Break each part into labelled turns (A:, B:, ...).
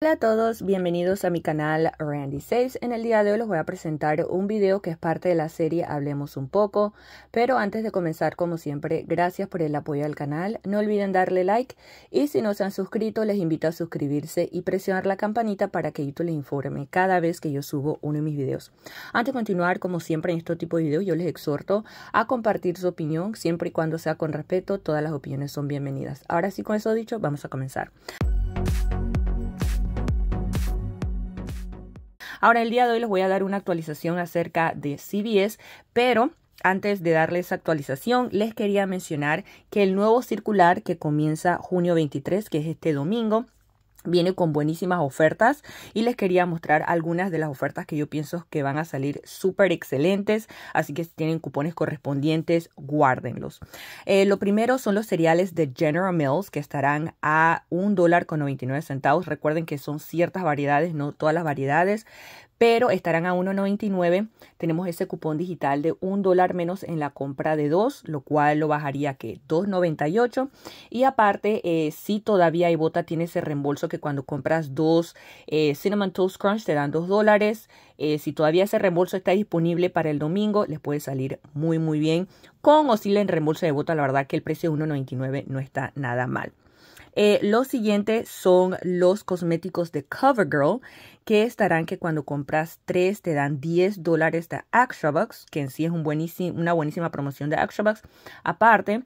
A: Hola a todos, bienvenidos a mi canal Randy Saves. En el día de hoy les voy a presentar un video que es parte de la serie Hablemos un poco, pero antes de comenzar como siempre, gracias por el apoyo al canal, no olviden darle like y si no se han suscrito les invito a suscribirse y presionar la campanita para que YouTube les informe cada vez que yo subo uno de mis videos. Antes de continuar, como siempre en este tipo de videos, yo les exhorto a compartir su opinión siempre y cuando sea con respeto, todas las opiniones son bienvenidas. Ahora sí, con eso dicho, vamos a comenzar. Ahora, el día de hoy les voy a dar una actualización acerca de CBS, pero antes de darles actualización, les quería mencionar que el nuevo circular que comienza junio 23, que es este domingo, viene con buenísimas ofertas y les quería mostrar algunas de las ofertas que yo pienso que van a salir súper excelentes así que si tienen cupones correspondientes guárdenlos eh, lo primero son los cereales de General Mills que estarán a un dólar con centavos recuerden que son ciertas variedades no todas las variedades pero estarán a 1.99. Tenemos ese cupón digital de un dólar menos en la compra de dos, lo cual lo bajaría que 2.98. Y aparte, eh, si todavía hay bota, tiene ese reembolso que cuando compras dos eh, Cinnamon Toast Crunch te dan 2 dólares. Eh, si todavía ese reembolso está disponible para el domingo, les puede salir muy, muy bien. Con o sin reembolso de Bota, la verdad que el precio de 1.99 no está nada mal. lo siguiente son los cosméticos de CoverGirl, que estarán que cuando compras tres te dan 10 dólares de ActionBox, que en sí es un buenísimo, una buenísima promoción de ActionBox. Aparte,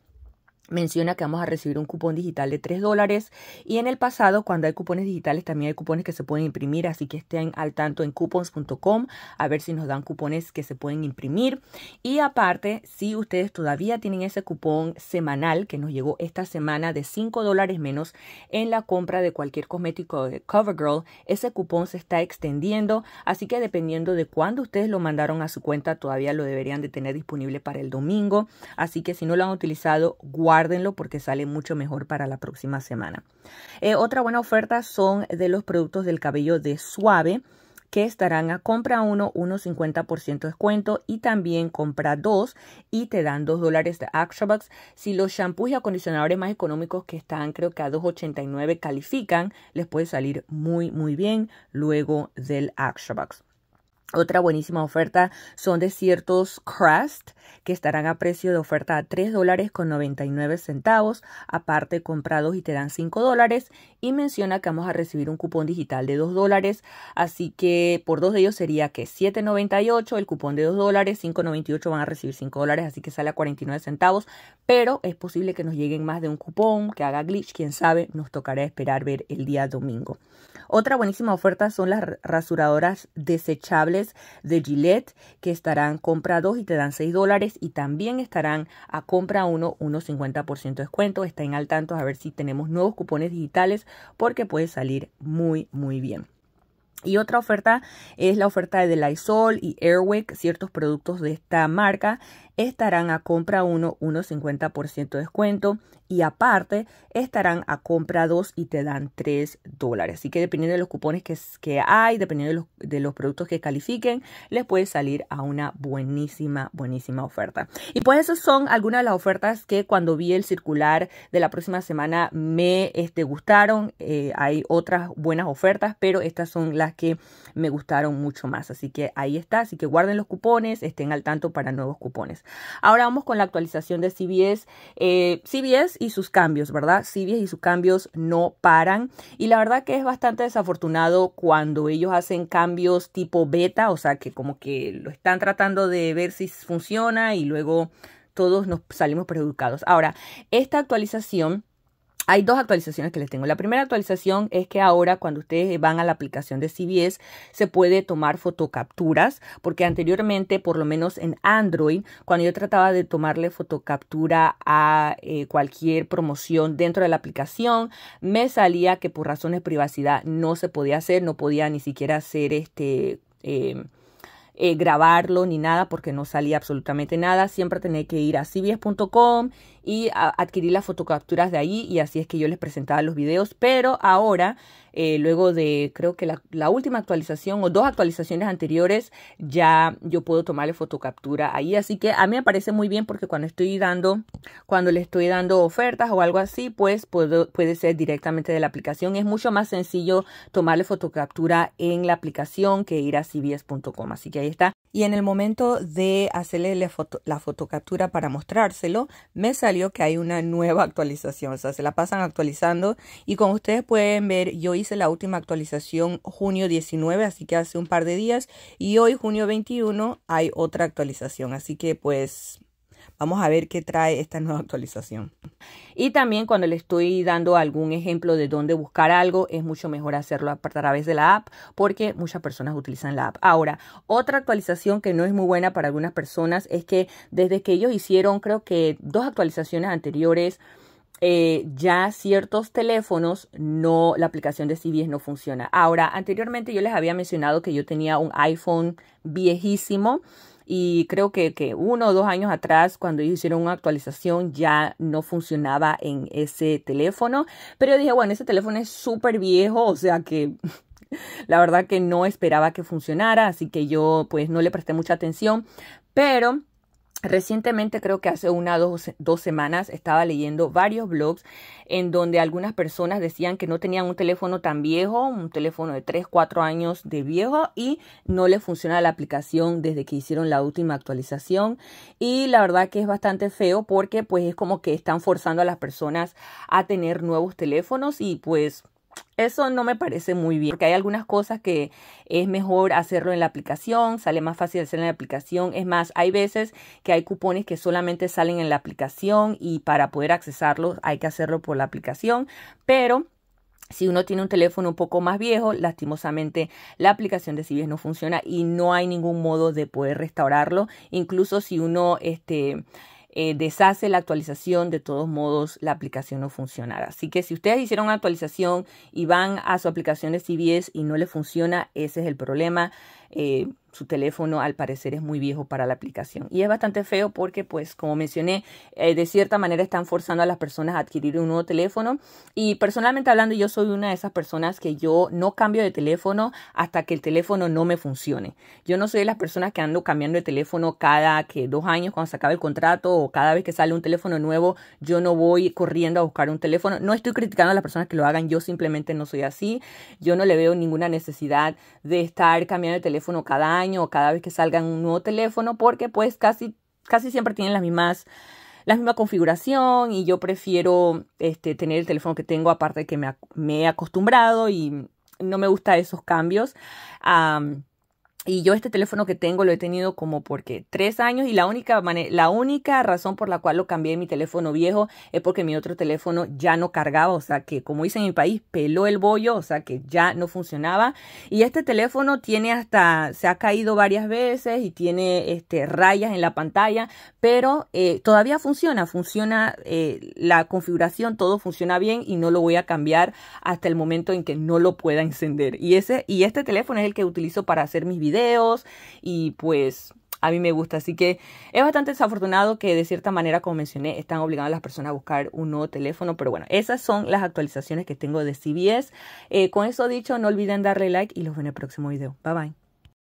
A: menciona que vamos a recibir un cupón digital de 3 dólares y en el pasado cuando hay cupones digitales también hay cupones que se pueden imprimir así que estén al tanto en coupons.com a ver si nos dan cupones que se pueden imprimir y aparte si ustedes todavía tienen ese cupón semanal que nos llegó esta semana de 5 dólares menos en la compra de cualquier cosmético de CoverGirl ese cupón se está extendiendo así que dependiendo de cuándo ustedes lo mandaron a su cuenta todavía lo deberían de tener disponible para el domingo así que si no lo han utilizado guárdenlo porque sale mucho mejor para la próxima semana. Eh, otra buena oferta son de los productos del cabello de Suave que estarán a compra 1, 1,50% descuento y también compra 2 y te dan 2 dólares de Extra Si los shampoos y acondicionadores más económicos que están creo que a 2,89 califican, les puede salir muy muy bien luego del Extra otra buenísima oferta son de ciertos crust que estarán a precio de oferta a 3 dólares con 99 centavos, aparte comprados y te dan 5 dólares y menciona que vamos a recibir un cupón digital de 2 dólares, así que por dos de ellos sería que 7,98 el cupón de 2 dólares, 5,98 van a recibir 5 dólares, así que sale a 49 centavos, pero es posible que nos lleguen más de un cupón, que haga glitch, quién sabe, nos tocará esperar ver el día domingo. Otra buenísima oferta son las rasuradoras desechables de Gillette que estarán compra 2 y te dan 6 dólares y también estarán a compra 1 unos 50% de descuento. Estén al tanto a ver si tenemos nuevos cupones digitales porque puede salir muy muy bien. Y otra oferta es la oferta de Lysol y Airwick, ciertos productos de esta marca estarán a compra 1 1.50% de descuento y aparte estarán a compra 2 y te dan 3 dólares. Así que dependiendo de los cupones que, que hay, dependiendo de los, productos que califiquen, les puede salir a una buenísima, buenísima oferta. Y pues esas son algunas de las ofertas que cuando vi el circular de la próxima semana me este, gustaron. Eh, hay otras buenas ofertas, pero estas son las que me gustaron mucho más. Así que ahí está. Así que guarden los cupones, estén al tanto para nuevos cupones ahora vamos con la actualización de CBS. Eh, CBS y sus cambios, ¿verdad? CBS y sus cambios no paran. Y la verdad que es bastante desafortunado cuando ellos hacen cambios tipo beta, o sea, que como que lo están tratando de ver si funciona y luego todos nos salimos perjudicados. Ahora, esta actualización hay dos actualizaciones que les tengo. La primera actualización es que ahora cuando ustedes van a la aplicación de CBS se puede tomar fotocapturas, porque anteriormente, por lo menos en Android, cuando yo trataba de tomarle fotocaptura a eh, cualquier promoción dentro de la aplicación, me salía que por razones de privacidad no se podía hacer, no podía ni siquiera hacer este... Em, eh, grabarlo ni nada porque no salía absolutamente nada. Siempre tenía que ir a cbs.com y adquirir las fotocapturas de ahí y así es que yo les presentaba los videos, pero ahora, eh, luego de creo que la, última actualización o dos actualizaciones anteriores, ya yo puedo tomarle fotocaptura ahí, así que a mí me parece muy bien porque cuando estoy dando, cuando le estoy dando ofertas o algo así, pues puede ser directamente de la aplicación, es mucho más sencillo tomarle fotocaptura en la aplicación que ir a cbs.com, así que ahí está y en el momento de hacerle la, fotocaptura para mostrárselo, me salió que hay una nueva actualización, o sea, se la pasan actualizando y como ustedes pueden ver, yo hice la última actualización junio 19, así que hace un par de días y hoy junio 21 hay otra actualización, así que pues Vamos a ver qué trae esta nueva actualización. Y también cuando le estoy dando algún ejemplo de dónde buscar algo, es mucho mejor hacerlo a través de la app porque muchas personas utilizan la app. Ahora, otra actualización que no es muy buena para algunas personas es que desde que ellos hicieron creo que dos actualizaciones anteriores, eh, ya ciertos teléfonos no, la aplicación de CBS no funciona. Ahora, anteriormente yo les había mencionado que yo tenía un iPhone viejísimo y creo que, uno o dos años atrás cuando ellos hicieron una actualización ya no funcionaba en ese teléfono, pero yo dije, bueno, ese teléfono es súper viejo, o sea que la verdad que no esperaba que funcionara, así que yo pues no le presté mucha atención, pero... Recientemente, creo que hace una dos, dos, semanas, estaba leyendo varios blogs en donde algunas personas decían que no tenían un teléfono tan viejo, un teléfono de 3, 4 años de viejo y no les funciona la aplicación desde que hicieron la última actualización. Y la verdad que es bastante feo porque pues es como que están forzando a las personas a tener nuevos teléfonos y pues eso no me parece muy bien, porque hay algunas cosas que es mejor hacerlo en la aplicación, sale más fácil hacerlo en la aplicación. Es más, hay veces que hay cupones que solamente salen en la aplicación y para poder accesarlos hay que hacerlo por la aplicación, pero si uno tiene un teléfono un poco más viejo, lastimosamente la aplicación de CBS no funciona y no hay ningún modo de poder restaurarlo. Incluso si uno este, eh, deshace la actualización, de todos modos la aplicación no funcionará. Así que si ustedes hicieron una actualización y van a su aplicación de CBS y no le funciona, ese es el problema. Eh, su teléfono al parecer es muy viejo para la aplicación. Y es bastante feo porque, pues, como mencioné, eh, de cierta manera están forzando a las personas a adquirir un nuevo teléfono. Y personalmente hablando, yo soy una de esas personas que yo no cambio de teléfono hasta que el teléfono no me funcione. Yo no soy de las personas que ando cambiando de teléfono cada que dos años cuando se acaba el contrato o cada vez que sale un teléfono nuevo, yo no voy corriendo a buscar un teléfono. No estoy criticando a las personas que lo hagan, yo simplemente no soy así. Yo no le veo ninguna necesidad de estar cambiando de teléfono cada año o cada vez que salgan un nuevo teléfono porque pues casi, casi siempre tienen las mismas la misma configuración y yo prefiero este, tener el teléfono que tengo aparte de que me, me, he acostumbrado y no me gusta esos cambios. Y yo este teléfono que tengo lo he tenido como porque tres años y la única, la única razón por la cual lo cambié mi teléfono viejo es porque mi otro teléfono ya no cargaba, o sea que como dicen en mi país, peló el bollo, o sea que ya no funcionaba. Y este teléfono tiene hasta, se ha caído varias veces y tiene este, rayas en la pantalla, pero eh, todavía funciona, funciona eh, la configuración, todo funciona bien y no lo voy a cambiar hasta el momento en que no lo pueda encender. Y, ese, y este teléfono es el que utilizo para hacer mis videos y pues a mí me gusta. Así que es bastante desafortunado que de cierta manera, como mencioné, están obligando a las personas a buscar un nuevo teléfono. Pero bueno, esas son las actualizaciones que tengo de CBS. Eh, con eso dicho, no olviden darle like y los veo en el próximo video. Bye bye.